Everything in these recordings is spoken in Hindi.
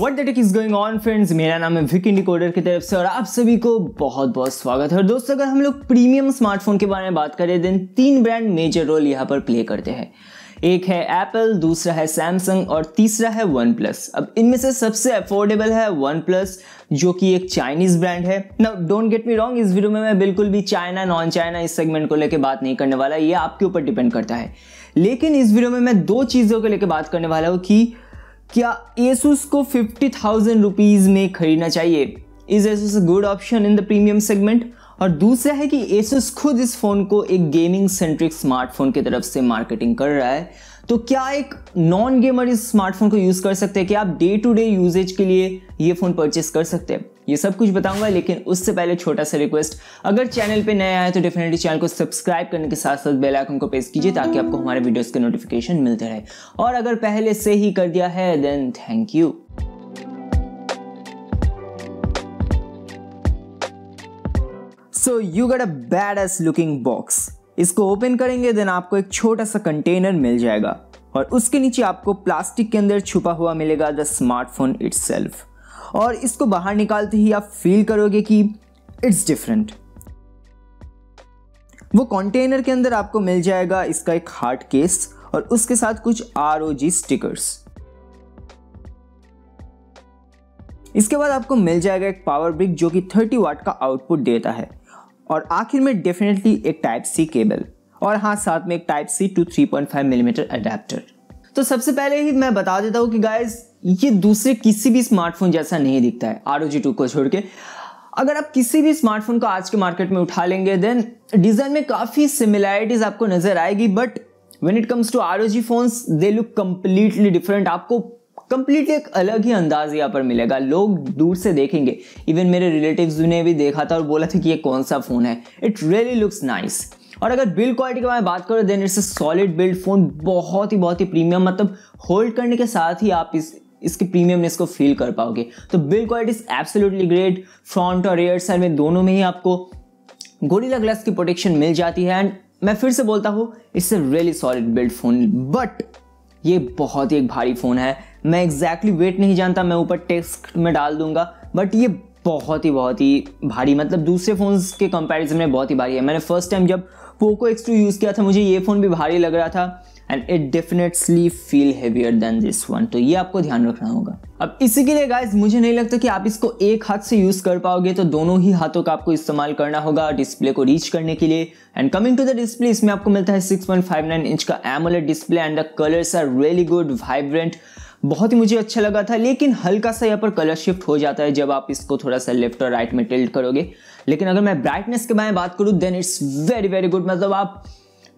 What the tech is going on मेरा नाम है विकी डिकोडर की तरफ से और आप सभी को बहुत बहुत स्वागत है और दोस्तों अगर हम लोग प्रीमियम स्मार्टफोन के बारे में बात करें देन तीन ब्रांड मेजर रोल यहाँ पर प्ले करते हैं एक है एप्पल दूसरा है सैमसंग और तीसरा है वन प्लस अब इनमें से सबसे अफोर्डेबल है वन प्लस जो कि एक चाइनीज ब्रांड है ना डोंट गेट मी रॉन्ग इस वीडियो में मैं बिल्कुल भी चाइना नॉन चाइना इस सेगमेंट को लेकर बात नहीं करने वाला ये आपके ऊपर डिपेंड करता है लेकिन इस वीडियो में मैं दो चीज़ों को लेकर बात करने वाला हूँ कि क्या एसुस को फिफ्टी थाउजेंड रुपीज़ में खरीदना चाहिए is Asus a good option in the premium segment और दूसरा है कि एसुस खुद इस फ़ोन को एक गेमिंग सेंट्रिक स्मार्टफोन की तरफ से मार्केटिंग कर रहा है तो क्या एक नॉन गेमर इस स्मार्टफोन को यूज़ कर सकते हैं कि आप डे टू डे यूजेज के लिए ये फ़ोन परचेस कर सकते हैं ये सब कुछ बताऊंगा लेकिन उससे पहले छोटा सा रिक्वेस्ट अगर चैनल पे नया आए तो डेफिनेटली चैनल को सब्सक्राइब करने के साथ साथ बेल आइकन को प्रेस कीजिए ताकि आपको हमारे वीडियोस के नोटिफिकेशन मिलते रहे और अगर पहले से ही कर दिया है then thank you so you get a bad ass looking box इसको ओपन करेंगे देन आपको एक छोटा सा कंटेनर मिल जाएगा और उसके नीचे आपको प्लास्टिक के अंदर छुपा हुआ मिलेगा द स्मार्टफोन इट्सेल्फ और इसको बाहर निकालते ही आप फील करोगे कि इट्स डिफरेंट वो कंटेनर के अंदर आपको मिल जाएगा इसका एक हार्ड केस और उसके साथ कुछ आर स्टिकर्स इसके बाद आपको मिल जाएगा एक पावर ब्रिक जो कि 30 वाट का आउटपुट देता है और आखिर में डेफिनेटली एक टाइप सी केबल और हाँ साथ में एक type C to 3.5 millimetre mm adapter तो सबसे पहले ही मैं बता देता हूँ कि गाइज ये दूसरे किसी भी स्मार्टफोन जैसा नहीं दिखता है आर ओ को छोड़ के अगर आप किसी भी स्मार्टफोन को आज के मार्केट में उठा लेंगे देन डिज़ाइन में काफ़ी सिमिलैरिटीज़ आपको नज़र आएगी but when it comes to R O G phones they look completely different आपको कम्प्लीटली एक अलग ही अंदाज यहाँ पर मिलेगा लोग दूर से देखेंगे इवन मेरे रिलेटिव्स ने भी देखा था और बोला था कि ये कौन सा फ़ोन है इट रियली लुक्स नाइस और अगर बिल्ड क्वालिटी के बारे में बात करो then it's a solid build phone बहुत ही बहुत ही प्रीमियम मतलब होल्ड करने के साथ ही आप इस इसकी प्रीमियमनेस को फील कर पाओगे तो build quality is absolutely great front और रियर साइड में दोनों में ही आपको गोरिल्ला ग्लास की प्रोटेक्शन मिल जाती है एंड मैं फिर से बोलता हूँ it's a really solid build phone but ये बहुत ही एक भारी फ़ोन है मैं एग्जैक्टली exactly वेट नहीं जानता मैं ऊपर टेक्स्ट में डाल दूंगा बट ये बहुत ही बहुत ही भारी मतलब दूसरे फ़ोन के कंपैरिजन में बहुत ही भारी है मैंने फर्स्ट टाइम जब पोको एक्स टू यूज़ किया था मुझे ये फ़ोन भी भारी लग रहा था and it definitely feel heavier than this one तो ये आपको ध्यान रखना होगा अब इसी के लिए गाइज मुझे नहीं लगता कि आप इसको एक हाथ से यूज़ कर पाओगे तो दोनों ही हाथों का आपको इस्तेमाल करना होगा डिस्प्ले को रीच करने के लिए and coming to the display इसमें आपको मिलता है 6.59 इंच का AMOLED display and the colours are really good vibrant बहुत ही मुझे अच्छा लगा था लेकिन हल्का सा यहाँ पर कलर शिफ्ट हो जाता है जब आप इसको थोड़ा सा लेफ्ट और राइट में टिल्ट करोगे लेकिन अगर मैं ब्राइटनेस के बारे में बात करूँ then it's very very good मतलब आप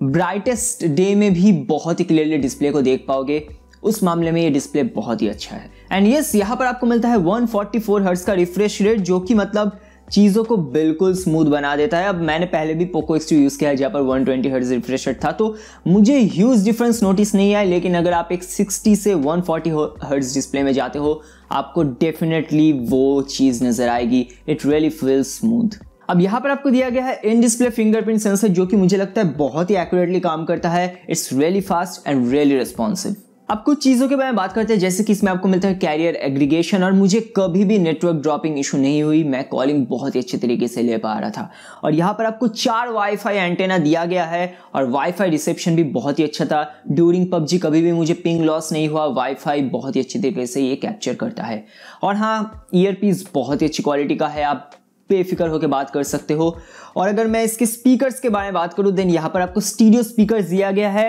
ब्राइटेस्ट डे में भी बहुत ही क्लियरली डिस्प्ले को देख पाओगे उस मामले में ये डिस्प्ले बहुत ही अच्छा है एंड यस यहाँ पर आपको मिलता है 144 फोर्टी का रिफ्रेश रेट जो कि मतलब चीज़ों को बिल्कुल स्मूथ बना देता है अब मैंने पहले भी पोको एक्स यूज़ किया है जहाँ पर 120 ट्वेंटी हर्ट्ज रिफ्रेश रेट था तो मुझे ह्यूज डिफरेंस नोटिस नहीं आया लेकिन अगर आप एक 60 से 140 फोर्टी हर्ट्ज डिस्प्ले में जाते हो आपको डेफिनेटली वो चीज़ नज़र आएगी इट रियली फील स्मूथ अब यहाँ पर आपको दिया गया है इन डिस्प्ले फिंगरप्रिंट सेंसर जो कि मुझे लगता है बहुत ही एक्यूरेटली काम करता है it's really fast and really responsive अब कुछ चीज़ों के बारे में बात करते हैं जैसे कि इसमें आपको मिलता है कैरियर एग्रीगेशन और मुझे कभी भी नेटवर्क ड्रॉपिंग इशू नहीं हुई मैं कॉलिंग बहुत ही अच्छे तरीके से ले पा रहा था और यहाँ पर आपको चार वाईफाई एंटेना दिया गया है और वाईफाई रिसेप्शन भी बहुत ही अच्छा था ड्यूरिंग पबजी कभी भी मुझे पिंग लॉस नहीं हुआ वाईफाई बहुत ही अच्छे तरीके से ये कैप्चर करता है और हाँ ईयरपीस बहुत ही अच्छी क्वालिटी का है आप बेफिक्र होकर बात कर सकते हो और अगर मैं इसके स्पीकर्स के बारे में बात करूँ देन यहाँ पर आपको स्टीडियो स्पीकर दिया गया है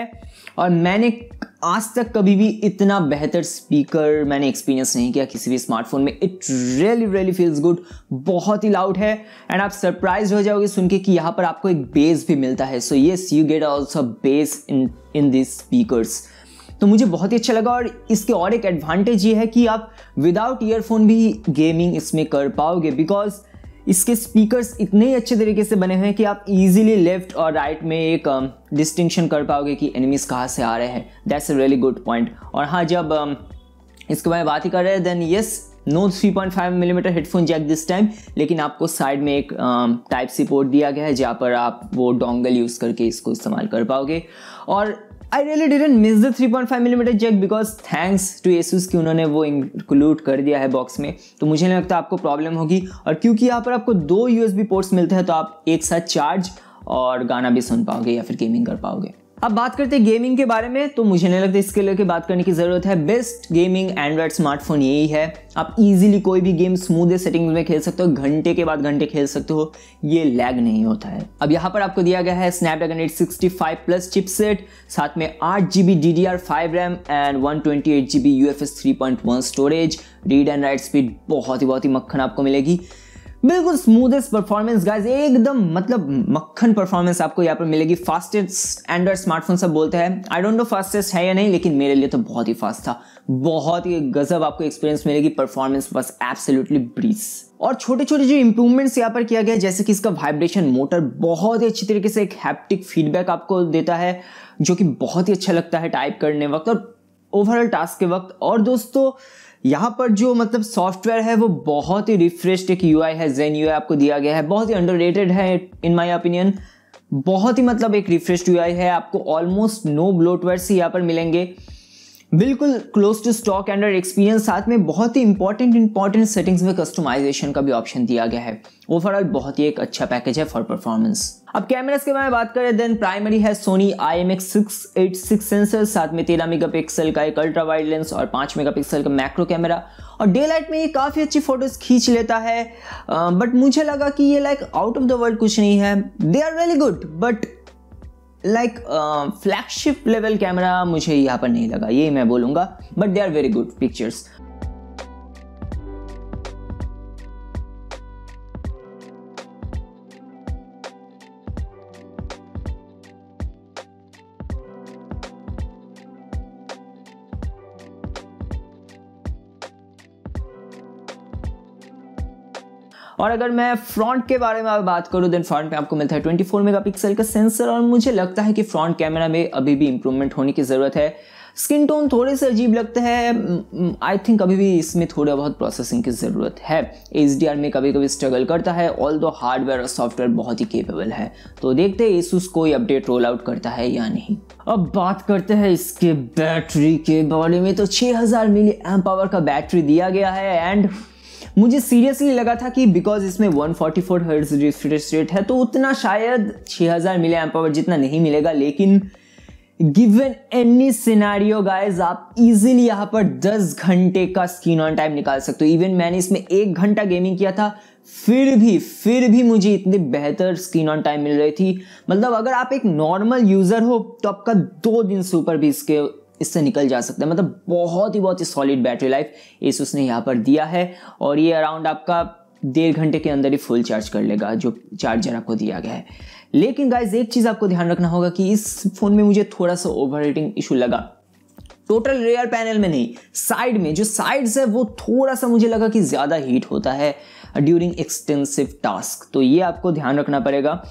और मैंने आज तक कभी भी इतना बेहतर स्पीकर मैंने एक्सपीरियंस नहीं किया किसी भी स्मार्टफोन में it really really feels good बहुत ही लाउड है एंड आप सरप्राइज हो जाओगे सुन के कि यहाँ पर आपको एक बेस भी मिलता है so yes you get also bass in in this speaker तो मुझे बहुत ही अच्छा लगा और इसके और एक एडवांटेज ये है कि आप विदाउट ईयरफोन भी गेमिंग इसमें कर पाओगे बिकॉज इसके स्पीकर्स इतने अच्छे तरीके से बने हुए हैं कि आप इजीली लेफ्ट और राइट right में एक डिस्टिंक्शन um, कर पाओगे कि एनिमीज कहाँ से आ रहे हैं that's a really good point और हाँ जब um, इसके बारे में बात ही कर रहे हैं then yes no 3.5 millimetre headphone jack this time लेकिन आपको साइड में एक टाइप सी पोर्ट दिया गया है जहाँ पर आप वो डोंगल यूज़ करके इसको इस्तेमाल कर पाओगे और I really didn't miss the 3.5 millimetre jack because thanks to Asus की उन्होंने वो इंक्लूड कर दिया है बॉक्स में तो मुझे नहीं लगता आपको प्रॉब्लम होगी और क्योंकि यहाँ पर आपको दो यू पोर्ट्स मिलते हैं तो आप एक साथ चार्ज और गाना भी सुन पाओगे या फिर गेमिंग कर पाओगे अब बात करते हैं गेमिंग के बारे में तो मुझे नहीं लगता इसके लेके बात करने की ज़रूरत है बेस्ट गेमिंग एंड्रॉयड स्मार्टफोन यही है आप इजीली कोई भी गेम स्मूदे सेटिंग्स में खेल सकते हो घंटे के बाद घंटे खेल सकते हो ये लैग नहीं होता है अब यहाँ पर आपको दिया गया है स्नैपड्रैगन फाइव प्लस चिपसेट साथ में आठ G B D D R five RAM and one twenty eight G B U F S three point one storage read and write speed बहुत ही बहुत ही मक्खन आपको मिलेगी बिल्कुल स्मूदेस्ट परफॉर्मेंस गाइज एकदम मतलब मक्खन परफॉर्मेंस आपको यहाँ पर मिलेगी फास्टेस्ट एंड्रॉइड स्मार्टफोन सब बोलते हैं आई डोंट नो फास्टेस्ट है या नहीं लेकिन मेरे लिए तो बहुत ही फास्ट था बहुत ही गजब आपको एक्सपीरियंस मिलेगी परफॉर्मेंस बस एब्सोल्युटली ब्रीज और छोटे छोटे जो इंप्रूवमेंट्स यहाँ पर किया गया जैसे कि इसका वाइब्रेशन मोटर बहुत ही अच्छी तरीके से एक हैप्टिक फीडबैक आपको देता है जो कि बहुत ही अच्छा लगता है टाइप करने वक्त और ओवरऑल टास्क के वक्त और दोस्तों यहाँ पर जो मतलब सॉफ्टवेयर है वो बहुत ही रिफ्रेश्ड एक यूआई है जेन यूआई आपको दिया गया है बहुत ही अंडर है इन माय ओपिनियन बहुत ही मतलब एक रिफ्रेश यूआई है आपको ऑलमोस्ट नो ब्लोटवेयर से यहाँ पर मिलेंगे बिल्कुल close to stock Android experience साथ में बहुत ही इंपॉर्टेंट इंपॉर्टेंट सेटिंग्स में कस्टमाइजेशन का भी ऑप्शन दिया गया है ओवरऑल बहुत ही एक अच्छा पैकेज है फॉर परफॉर्मेंस अब कैमरास के बारे में बात करें देन प्राइमरी है Sony I M X six eight six sensor साथ में तेरह मेगा पिक्सल का एक अल्ट्रा वाइड लेंस और मेगा पिक्सल का मैक्रो कैमरा और डे लाइट में ये काफ़ी अच्छी फोटोज खींच लेता है बट मुझे लगा कि ये like out of the world कुछ नहीं है they are very good but like flagship level camera मुझे यहाँ पर नहीं लगा ये मैं बोलूँगा but they are very good pictures और अगर मैं फ्रंट के बारे में बात करूँ देन फ्रंट में आपको मिलता है 24 मेगापिक्सल का सेंसर और मुझे लगता है कि फ्रंट कैमरा में अभी भी इंप्रूवमेंट होने की ज़रूरत है स्किन टोन थोड़े से अजीब लगता है आई थिंक अभी भी इसमें थोड़ा बहुत प्रोसेसिंग की ज़रूरत है एच में कभी कभी स्ट्रगल करता है ऑल दो हार्डवेयर और सॉफ्टवेयर बहुत ही केपेबल है तो देखते हैं इसूस कोई अपडेट रोल आउट करता है या नहीं अब बात करते हैं इसके बैटरी के बारे में तो 6000 हज़ार मिली एम पावर का बैटरी दिया गया है एंड मुझे सीरियसली लगा था कि बिकॉज इसमें 144 forty four hertz refresh rate है तो उतना शायद 6000 हज़ार मिले पावर जितना नहीं मिलेगा लेकिन गिवन एनी सिनारियो गाइज आप इजीली यहाँ पर 10 घंटे का स्क्रीन ऑन टाइम निकाल सकते हो इवन मैंने इसमें एक घंटा गेमिंग किया था फिर भी फिर भी मुझे इतनी बेहतर स्क्रीन ऑन टाइम मिल रही थी मतलब अगर आप एक नॉर्मल यूज़र हो तो आपका दो दिन से ऊपर भी इसके इससे निकल जा सकता है मतलब बहुत ही बहुत ही सॉलिड बैटरी लाइफ इस उसने यहाँ पर दिया है और ये अराउंड आपका डेढ़ घंटे के अंदर ही फुल चार्ज कर लेगा जो चार्जर आपको दिया गया है लेकिन गाइज एक चीज़ आपको ध्यान रखना होगा कि इस फ़ोन में मुझे थोड़ा सा ओवर इशू लगा टोटल रेयर पैनल में नहीं साइड में जो साइड्स है वो थोड़ा सा मुझे लगा कि ज़्यादा हीट होता है ड्यूरिंग एक्सटेंसिव टास्क तो ये आपको ध्यान रखना पड़ेगा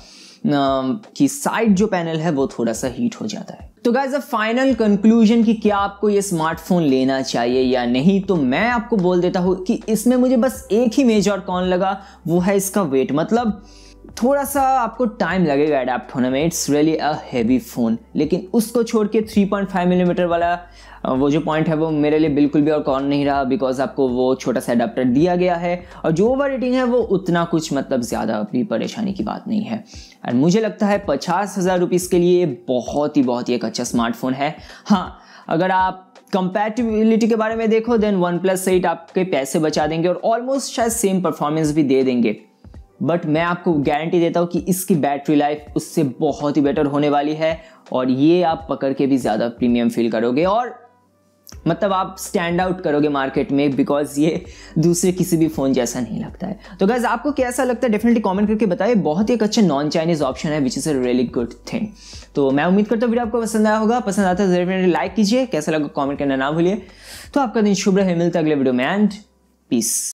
की साइड जो पैनल है वो थोड़ा सा हीट हो जाता है तो गाइज अब फाइनल कंक्लूजन कि क्या आपको ये स्मार्टफोन लेना चाहिए या नहीं तो मैं आपको बोल देता हूँ कि इसमें मुझे बस एक ही मेजर कौन लगा वो है इसका वेट मतलब थोड़ा सा आपको टाइम लगेगा अडेप्ट होने में it's really a heavy phone लेकिन उसको छोड़ के 3.5 मिलीमीटर mm वाला वो जो पॉइंट है वो मेरे लिए बिल्कुल भी और कॉन नहीं रहा बिकॉज आपको वो छोटा सा अडेप्टर दिया गया है और जो ओवर रेटिंग है वो उतना कुछ मतलब ज़्यादा अपनी परेशानी की बात नहीं है और मुझे लगता है पचास हज़ार रुपीज़ के लिए बहुत ही बहुत ही एक अच्छा स्मार्टफोन है हाँ अगर आप कंपैटिबिलिटी के बारे में देखो देन वन प्लस एट आपके पैसे बचा देंगे और ऑलमोस्ट शायद सेम परफॉर्मेंस भी दे देंगे बट मैं आपको गारंटी देता हूँ कि इसकी बैटरी लाइफ उससे बहुत ही बेटर होने वाली है और ये आप पकड़ के भी ज़्यादा प्रीमियम फील करोगे और मतलब आप स्टैंड आउट करोगे मार्केट में बिकॉज ये दूसरे किसी भी फ़ोन जैसा नहीं लगता है तो गैज़ आपको कैसा लगता है डेफिनेटली कमेंट करके बताइए बहुत ही एक अच्छा नॉन चाइनीज़ ऑप्शन है which is a really good thing तो मैं उम्मीद करता हूँ वीडियो आपको पसंद आया होगा पसंद आता है डेफिनेटली तो लाइक कीजिए कैसा लगा कॉमेंट करना ना भूलिए तो आपका दिन शुभ रहे मिलता है अगले वीडियो में एंड पीस